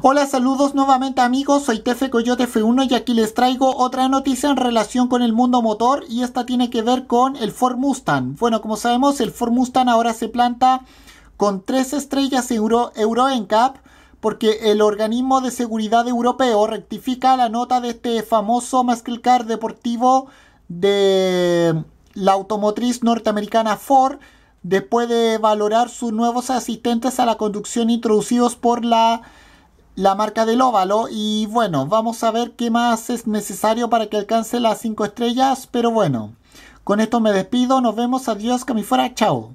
Hola, saludos nuevamente amigos, soy Tefe Coyote F1 y aquí les traigo otra noticia en relación con el mundo motor y esta tiene que ver con el Ford Mustang. Bueno, como sabemos, el Ford Mustang ahora se planta con tres estrellas Euro, Euro NCAP porque el organismo de seguridad europeo rectifica la nota de este famoso muscle car deportivo de la automotriz norteamericana Ford después de valorar sus nuevos asistentes a la conducción introducidos por la la marca del óvalo y bueno, vamos a ver qué más es necesario para que alcance las 5 estrellas, pero bueno, con esto me despido, nos vemos, adiós, que fuera, chao.